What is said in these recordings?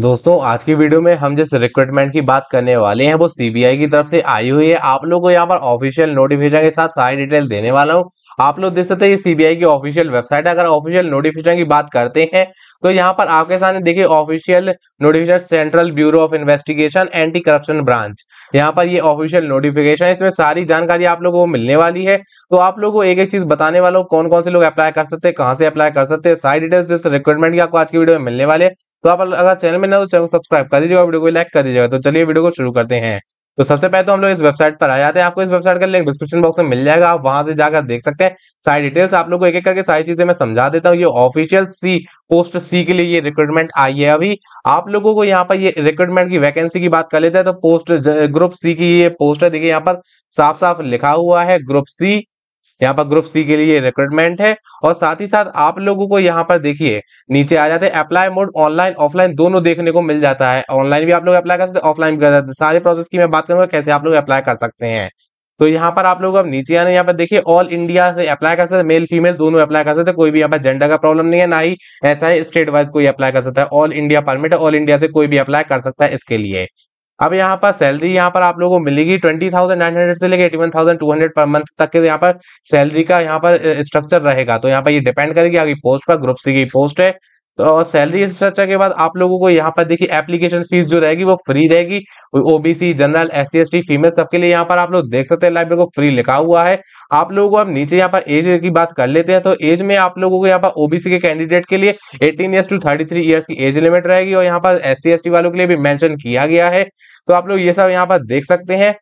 दोस्तों आज की वीडियो में हम जिस रिक्रूटमेंट की बात करने वाले हैं वो सीबीआई की तरफ से आई हुई है आप लोगों को यहाँ पर ऑफिशियल नोटिफिकेशन के साथ सारी डिटेल देने वाला हूँ आप लोग देख सकते हैं ये सीबीआई की ऑफिशियल वेबसाइट है अगर ऑफिशियल नोटिफिकेशन की बात करते हैं तो यहाँ पर आपके सामने देखिए official notification Central bureau of Investigation Anti Corruption Branch यहाँ पर ये ऑफिशियल नोटिफिकेशन है इसमें सारी जानकारी आप लोगों को मिलने वाली है तो आप लोगों को एक एक चीज बताने वाला हूँ कौन कौन से लोग अप्लाई कर सकते हैं कहाँ से अप्लाई कर सकते हैं सारी डिटेल्स जिस रिक्रूटमेंट की आपको आज की वीडियो में मिलने वाले तो आप अगर चैनल में ना तो चैनल को सब्सक्राइब कर दीजिएगा वीडियो को लाइक कर दीजिएगा तो चलिए वीडियो को शुरू करते हैं तो सबसे पहले तो हम लोग इस वेबसाइट पर आ जाते हैं आपको इस वेबसाइट का लिंक डिस्क्रिप्शन बॉक्स में मिल जाएगा आप वहां से जाकर देख सकते हैं सारी डिटेल्स आप लोग को एक एक करके सारी चीजें मैं समझा देता हूँ ये ऑफिशियल सी पोस्ट सी के लिए ये रिक्रूटमेंट आई है अभी आप लोगों को यहाँ पर ये रिक्रूटमेंट की वैकेंसी की बात कर लेते हैं तो पोस्ट ग्रुप सी की ये पोस्ट है देखिए यहाँ पर साफ साफ लिखा हुआ है ग्रुप सी यहाँ पर ग्रुप सी के लिए रिक्रूटमेंट है और साथ ही साथ आप लोगों को यहाँ पर देखिए नीचे आ जाते हैं अप्लाई मोड ऑनलाइन ऑफलाइन दोनों देखने को मिल जाता है ऑनलाइन भी आप लोग अप्लाई कर सकते हैं ऑफलाइन भी कर सकते हैं सारे प्रोसेस की मैं बात करूंगा कैसे आप लोग अप्लाई कर सकते हैं तो यहाँ पर आप लोग अब नीचे आने यहाँ पर देखिए ऑल इंडिया से अप्लाई कर सकते हैं मेल फीमेल दोनों अप्लाई कर सकते हैं कोई भी यहाँ पर जेंडर का प्रॉब्लम नहीं है ना ही ऐसा है स्टेट वाइज कोई अप्लाई कर सकता है all India permit all India से कोई भी अप्लाई कर सकता है इसके लिए अब यहाँ पर सैलरी यहाँ पर आप लोगों को मिलेगी ट्वेंटी थाउजेंड नाइन हंड्रेड से लेकर eighty one thousand two hundred per month तक के यहाँ पर सैलरी का यहाँ पर स्ट्रक्चर रहेगा तो यहाँ पर ये डिपेंड करेगी आपकी पोस्ट पर ग्रुप सी की पोस्ट है तो सैलरी स्ट्रक्चर के बाद आप लोगों को यहाँ पर देखिए एप्लीकेशन फीस जो रहेगी वो फ्री रहेगी OBC general S C female सबके लिए यहाँ पर आप लोग देख सकते हैं लाइब्रेरी को फ्री लिखा हुआ है आप लोगों को अब नीचे यहाँ पर एज की बात कर लेते हैं तो एज में आप लोगों को यहाँ पर ओबीसी के कैंडिडेट के लिए eighteen years to thirty three years की एज लिमिट रहेगी और यहाँ पर एस सी वालों के लिए भी मैंशन किया गया है तो आप लोग ये सब यहाँ पर देख सकते हैं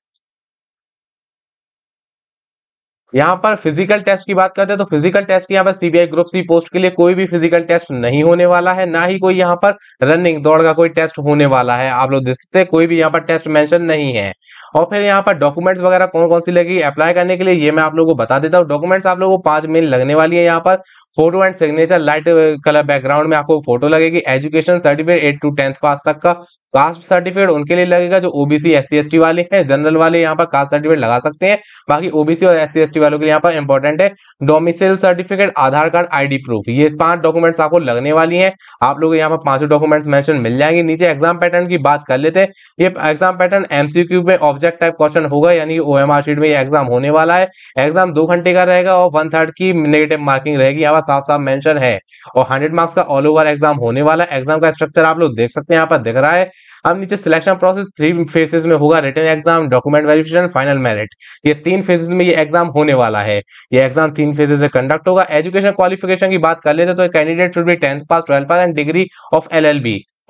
यहाँ पर फिजिकल टेस्ट की बात करते हैं तो फिजिकल टेस्ट की यहाँ पर सीबीआई ग्रुप सी पोस्ट के लिए कोई भी फिजिकल टेस्ट नहीं होने वाला है ना ही कोई यहाँ पर रनिंग दौड़ का कोई टेस्ट होने वाला है आप लोग देख सकते हैं कोई भी यहाँ पर टेस्ट मेंशन नहीं है और फिर यहाँ पर डॉक्यूमेंट्स वगैरह कौन कौन सी लगी अप्लाई करने के लिए ये मैं आप लोगों को बता देता हूँ डॉक्यूमेंट्स आप लोगों को पांच मेल लगने वाली है यहाँ पर photo and signature light colour background में आपको फोटो लगेगी education certificate eight to tenth pass तक का कास्ट सर्टिफिकेट उनके लिए लगेगा जो ओबीसी एस सी वाले हैं जनरल वाले यहाँ पर कास्ट सर्टिफिकेट लगा सकते हैं बाकी ओबीसी और एस सी वालों के लिए यहाँ पर इंपॉर्टेंट है domicile certificate Aadhaar card ID proof ये पांच डॉक्यूमेंट्स आपको लगने वाली हैं आप लोग यहाँ पर पांचों डॉक्यूमेंट्स मेंशन मिल जाएंगे नीचे एग्जाम पैटर्न की बात कर लेते हैं ये एग्जाम पैटर्न एमसीक्यू में ऑब्जेक्ट टाइप क्वेश्चन होगा यानी ओ शीट में एग्जाम होने वाला है एग्जाम दो घंटे का रहेगा और वन थर्ड की नेगेटिव मार्किंग रहेगी यहाँ पास साफ साफ मेंशन है और हंड्रेड मार्क्स का ऑल ओवर एग्जाम होने वाला है एग्जाम का स्ट्रक्चर आप लोग देख सकते हैं यहाँ पर दिख रहा है अब नीचे सिलेक्शन प्रोसेस थ्री फेजेस में होगा written exam document verification final merit ये तीन फेजेस में ये एग्जाम होने वाला है ये एग्जाम तीन फेजेस से कंडक्ट होगा एजुकेशन क्वालिफिकेशन की बात कर लेते तो कैंडिडेट शुड भी tenth pass twelfth pass and degree of L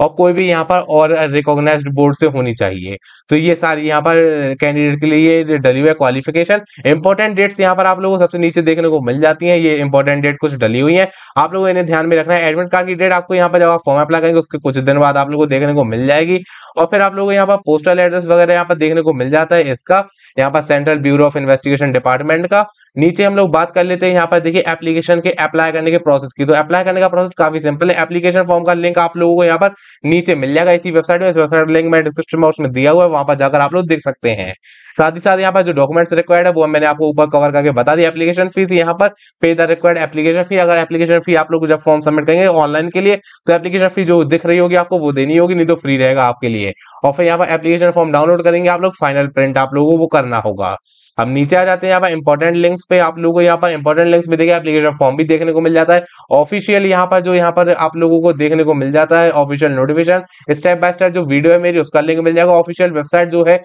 और कोई भी यहाँ पर और रिकॉग्नाइज बोर्ड से होनी चाहिए तो ये सारी यहाँ पर कैंडिडेट के लिए डली हुई है क्वालिफिकेशन इंपॉर्टेंट डेट्स यहाँ पर आप लोगों को सबसे नीचे देखने को मिल जाती है ये इंपॉर्टेंट डेट कुछ डली हुई है आप लोगों इन्हें ध्यान में रखना है एडमिट कार्ड की डेट आपको यहाँ पर जब आप फॉर्म अप्लाई करेंगे उसके कुछ दिन बाद आप लोग को देखने को मिल जाएगी और फिर आप लोगों यहाँ पर पोस्टल एड्रेस वगैरह यहाँ पर देखने को मिल जाता है इसका यहाँ पर central bureau of investigation department का नीचे हम लोग बात कर लेते हैं यहाँ पर देखिए एप्लीकेशन के अप्लाई करने के प्रोसेस की तो अप्लाई करने का प्रोसेस काफी सिंपल है एप्लीकेशन फॉर्म का लिंक आप लोगों को यहाँ पर नीचे मिल जाएगा इसी वेबसाइट में इस वेबसाइट लिंक मैं डिस्क्रिप्शन बॉक्स में दिया हुआ है वहां पर जाकर आप लोग देख सकते हैं साथ ही साथ यहाँ पर जो डॉक्यूमेंट्स रिक्वायर्ड है वो मैंने आपको ऊपर कवर करके बता दिया एप्लीकेशन फीस यहाँ पर पे द रिक्वायर्ड एप्लीकेशन फी अगर एप्लीकेशन फी आप लोग जब फॉर्म सबमिट करेंगे ऑनलाइन के लिए तो एप्लीकेशन फी जो दिख रही होगी आपको वो देनी होगी नहीं तो फ्री रहेगा आपके लिए और फिर यहाँ पर एप्लीकेशन फॉर्म डाउनलोड करेंगे आप लोग फाइनल प्रिंट आप लोगों को वो करना होगा हम नीचे आ जाते हैं यहाँ पर इंपॉर्टेंट लिंक्स पे आप लोगों को यहाँ पर इंपॉर्टेंट लिंक्स में देखिए एप्लीकेशन फॉर्म भी देखने को मिल जाता है ऑफिशियल यहाँ पर जो यहाँ पर आप लोगों को देखने को मिल जाता है official notification step by step जो वीडियो है मेरी उसका लिंक मिल जाएगा ऑफिशियल वेबसाइट जो है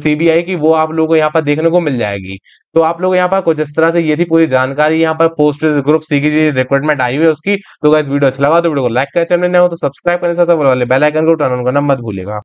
सीबीआई की वो आप लोगों को यहाँ पर देखने को मिल जाएगी तो आप लोग यहाँ पर कुछ इस तरह से ये थी पूरी जानकारी यहाँ पर पोस्ट ग्रुप सी की रिक्वायरमेंट आई हुई है उसकी तो अगर वीडियो अच्छा लगा तो वीडियो को लाइक करें चैनल नहीं हो तो सब्सक्राइब करने से वाले बेल आइकन को टर्न ऑन करना मत भूलेगा